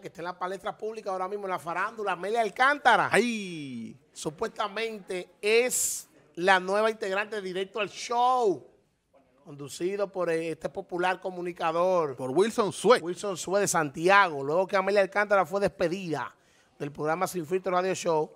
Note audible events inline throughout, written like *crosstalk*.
que está en la palestra pública ahora mismo, en la farándula, Amelia Alcántara. ¡Ay! Supuestamente es la nueva integrante de Directo al Show, conducido por eh, este popular comunicador. Por Wilson Sue. Wilson Sue de Santiago, luego que Amelia Alcántara fue despedida del programa Sin Filtro Radio Show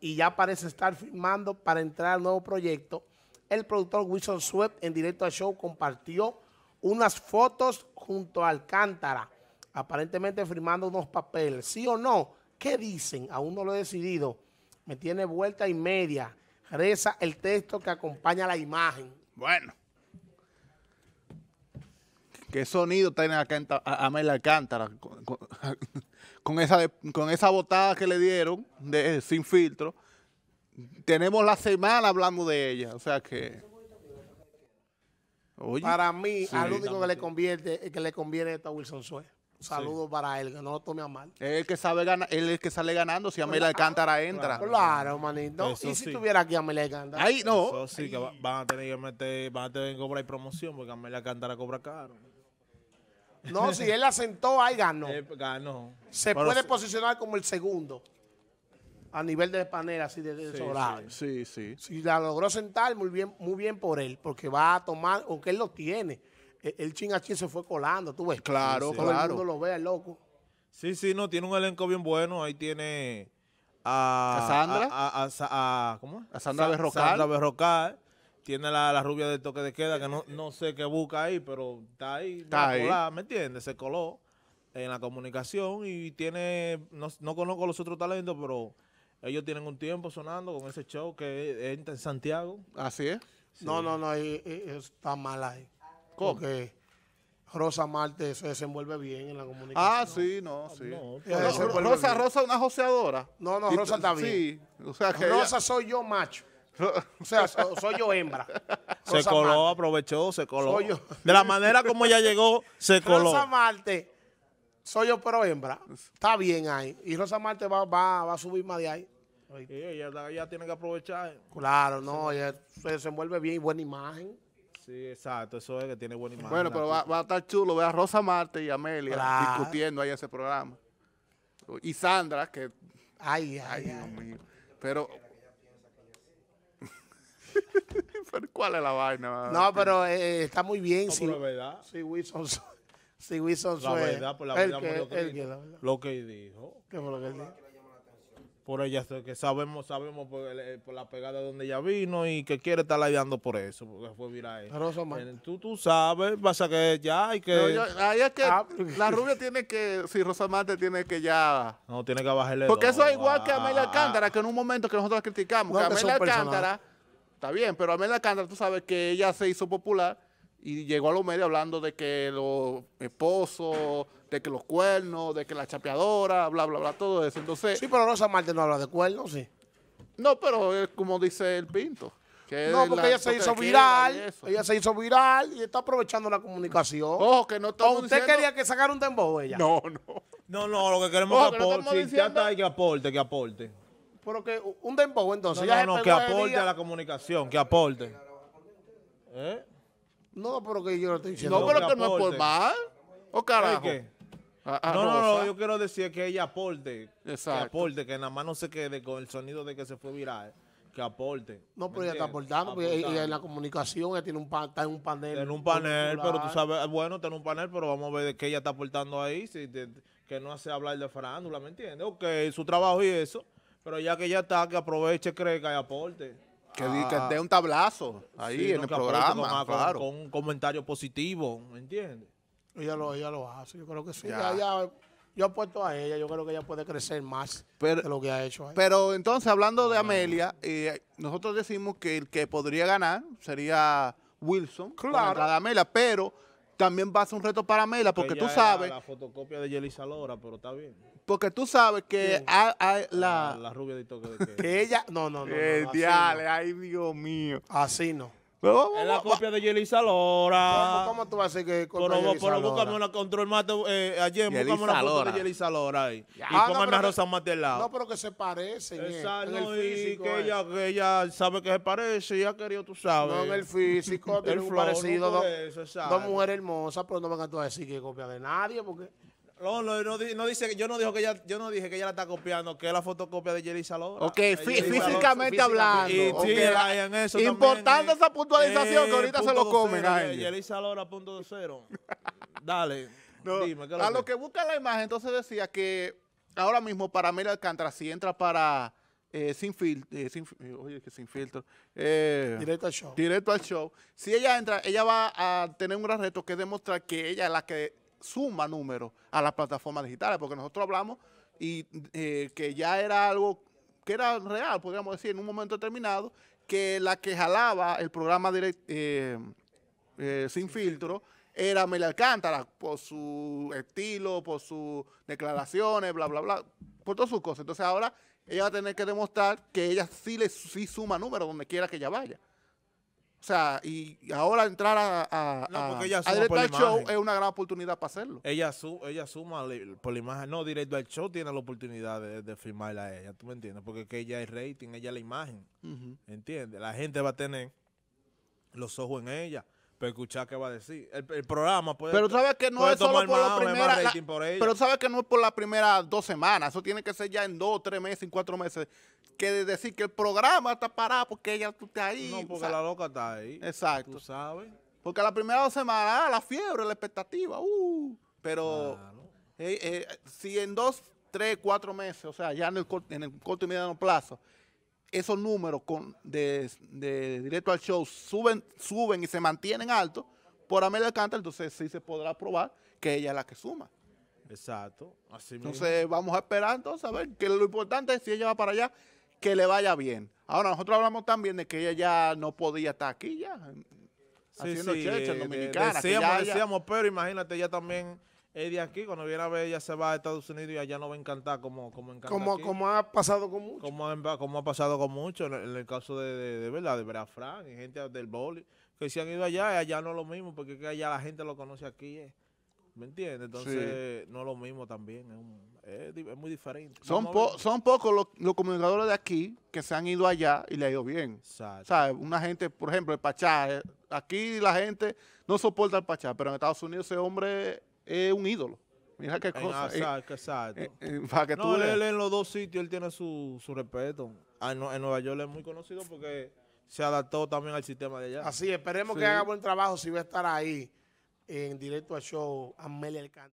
y ya parece estar firmando para entrar al nuevo proyecto. El productor Wilson Sue en Directo al Show compartió unas fotos junto a Alcántara aparentemente firmando unos papeles, sí o no, ¿qué dicen? Aún no lo he decidido. Me tiene vuelta y media. Reza el texto que acompaña la imagen. Bueno. ¿Qué sonido tiene acá Alcántara con, *laughs* esa, con esa botada que le dieron eh, sin filtro? Tenemos la semana hablando de ella, o sea que... Para mí, al único que le, convierte, que le conviene esto a Wilson Suez. Saludos para él, que no lo tome a mal. Él el que sabe el que sale ganando, si Amelia Alcántara entra. Claro, manito. y si estuviera tuviera aquí Amelia Alcántara. Ahí no. sí, que van a tener que meter, van a tener que cobrar promoción, porque Amelia cantara, cobra caro. No, si él la sentó, ahí ganó. Eh, Se puede posicionar como el segundo. A nivel de panera, así de, sí, Sí, Si la logró sentar, muy bien, muy bien por él, porque va a tomar, aunque él lo tiene el chin aquí se fue colando, tú ves. Claro, claro. el mundo lo ve, el loco. Sí, sí, no, tiene un elenco bien bueno. Ahí tiene a... ¿A Sandra? A, a, a, A Sandra Sa Sandra Berrocal. Tiene la, la, rubia del toque de queda, que no, sé qué busca ahí, pero está ahí. Está ahí. ¿Me entiendes? Se coló en la comunicación y tiene... No, conozco los otros talentos, pero ellos tienen un tiempo sonando con ese show que entra en Santiago. Así es. No, No, no, no, está mal ahí que Rosa Marte se desenvuelve bien en la comunicación. Ah, sí, no, ah, sí. Rosa, es una joseadora. No, no, Rosa está bien. Rosa soy yo macho. O sea, soy yo hembra. *laughs* se coló, aprovechó, se coló. De la manera como ella llegó, se coló. Rosa Marte, soy yo pero hembra. Está bien ahí. Y Rosa Marte va, va, a subir más de ahí. ella, tiene que aprovechar. Claro, no, se desenvuelve bien y buena imagen. Sí, exacto, eso es que tiene buena imagen. Bueno, pero va, a estar chulo ver a Rosa Marte y Amelia discutiendo ahí ese programa. Y Sandra, que... Ay, ay, ay Dios mío. Pero... *laughs* pero... ¿Cuál es la vaina? No, pero eh, está muy bien. sí, la verdad. Sí, Wilson, sí, si Wilson La verdad, por pues, la verdad, lo, que, dijo. lo que dijo? por ella, que sabemos sabemos eh, por, la pegada de donde ella vino y que quiere estar labiando por eso, porque fue viral. Eh, tú, tú sabes, pasa que ya hay que... ahí es que ah. la rubia tiene que, si Rosa Marte tiene que ya... No, tiene que bajarle Porque eso es igual que Amelia ah. Alcántara, que en un momento que nosotros criticamos, que Amelia Alcántara, está bien, pero Amelia Cántara tú sabes que ella se hizo popular y llegó a los medios hablando de que los esposos, de que los cuernos, de que la chapeadora, bla, bla, bla, todo eso. Entonces, sí, pero Rosa Marte no habla de cuernos, sí. No, pero es como dice el Pinto. Que no, porque ella se hizo viral, ella se hizo viral y está aprovechando la comunicación. Ojo, que no estamos usted quería que sacara un dembow ella? No, no. No, no, lo que queremos es que aporte, que aporte, que aporte. Pero que un dembow entonces. no, no que aporte a la comunicación, que aporte. ¿Eh? No, pero que yo no estoy diciendo. No, pero que, no es por mal. ¿O oh, carajo? Ah, ah, no, no, no, yo quiero decir que ella aporte. Exacto. Que aporte, que nada más no se quede con el sonido de que se fue viral. Que aporte. No, pero ella está aportando, Y en la comunicación, ella tiene un pan, está en un panel. En un panel, pero tú sabes, bueno, tener un panel, pero vamos a ver de qué ella está aportando ahí, si que no hace hablar de farándula, ¿me entiendes? Ok, su trabajo y eso, pero ya que ella está, que aproveche, que y aporte que, ah. dé un tablazo ahí en el programa. Con, claro. con, un comentario positivo, ¿me entiendes? Ella lo, hace, yo creo que sí. yo apuesto a ella, yo creo que ella puede crecer más pero, de lo que ha hecho. Pero entonces, hablando de ah. Amelia, eh, nosotros decimos que el que podría ganar sería Wilson. Claro. la de Amelia, pero también va a ser un reto para Mela, porque tú sabes... La fotocopia de Yelisa Lora, pero está bien. Porque tú sabes que la, la, rubia de toque de *laughs* que... ella... No, no, no. no, eh, Dios mío. Así no es la copia de Yelisa Lora. ¿Cómo, tú vas a decir que Pero, pero búscame una control mate eh, ayer, búscame una foto de Yelisa Lora ahí. Y ah, póngame no, a Rosa lado. No, pero que se parecen. Exacto, y que, ella, ella sabe que se parece Ella ha querido, tú sabes. No, en el físico, *laughs* tiene un parecido. dos, mujeres hermosas, pero no van a decir que es copia de nadie, porque... No, no, no, dice, yo no dijo que ella, yo no dije que ella la está copiando, que es la fotocopia de Jerry Salora. Ok, físicamente hablando. Importante esa puntualización que ahorita se lo comen. Jerry Salora, punto cero. Dale, a lo que, busca la imagen, entonces decía que ahora mismo para Mel Alcántara, si entra para eh, sin, filtro, eh, sin, eh, oye, que sin filtro, directo al show. Directo al show. Si ella entra, ella va a tener un gran reto que es demostrar que ella es la que suma número a las plataformas digitales, porque nosotros hablamos y eh, que ya era algo que era real, podríamos decir, en un momento determinado, que la que jalaba el programa eh, eh, sin filtro era Amelia Alcántara, por su estilo, por sus declaraciones, bla, bla, bla, por todas sus cosas. Entonces ahora ella va a tener que demostrar que ella sí, le, sí suma número donde quiera que ella vaya. O sea, y ahora entrar a, a, directo al show es una gran oportunidad para hacerlo. Ella, su, ella suma por la imagen. No, directo al show tiene la oportunidad de, firmarla a ella, ¿tú me entiendes? Porque ella es rating, ella es la imagen, entiende ¿entiendes? La gente va a tener los ojos en ella. Pero escuchar qué va a decir. El, programa puede. Pero sabes que no es solo por la primera. Ah, pero sabes que no es por las primeras dos semanas. Eso tiene que ser ya en dos, tres meses, en cuatro meses. Que decir que el programa está parado porque ella tú ahí. No, porque la loca está ahí. Exacto. Tú sabes. Porque la primera dos semanas, ah, la fiebre, la expectativa. Uh. pero eh, eh, si en dos, tres, cuatro meses, o sea, ya en el, en el corto y mediano plazo, esos números con, de, directo al show suben, suben y se mantienen altos por Amelia Alcántara, entonces sí se podrá probar que ella es la que suma. Exacto. Así entonces vamos a esperar entonces a ver que lo importante es si ella va para allá, que le vaya bien. Ahora nosotros hablamos también de que ella ya no podía estar aquí ya. haciendo decíamos, decíamos, pero imagínate, ella también es de aquí. Cuando viene a ver, ella se va a Estados Unidos y allá no va a encantar como, como como, ha pasado con mucho. Como ha, como ha pasado con mucho En, el caso de, de, de verdad, de y gente del boli, que se han ido allá, allá no es lo mismo, porque que allá la gente lo conoce aquí. Eh. ¿Me entiendes? Entonces, no es lo mismo también. Es, muy diferente. Son, son pocos los, comunicadores de aquí que se han ido allá y le ha ido bien. O sea, Una gente, por ejemplo, el Pachá. Eh, aquí la gente no soporta el Pachá, pero en Estados Unidos ese hombre es un ídolo. Mira qué cosa. Eh, exacto, exacto. Eh, eh, que no, él, en los dos sitios él tiene su, respeto. Ah, en Nueva York es muy conocido porque se adaptó también al sistema de allá. Así, esperemos que haga buen trabajo si va a estar ahí en directo al show Amelia Alcántara.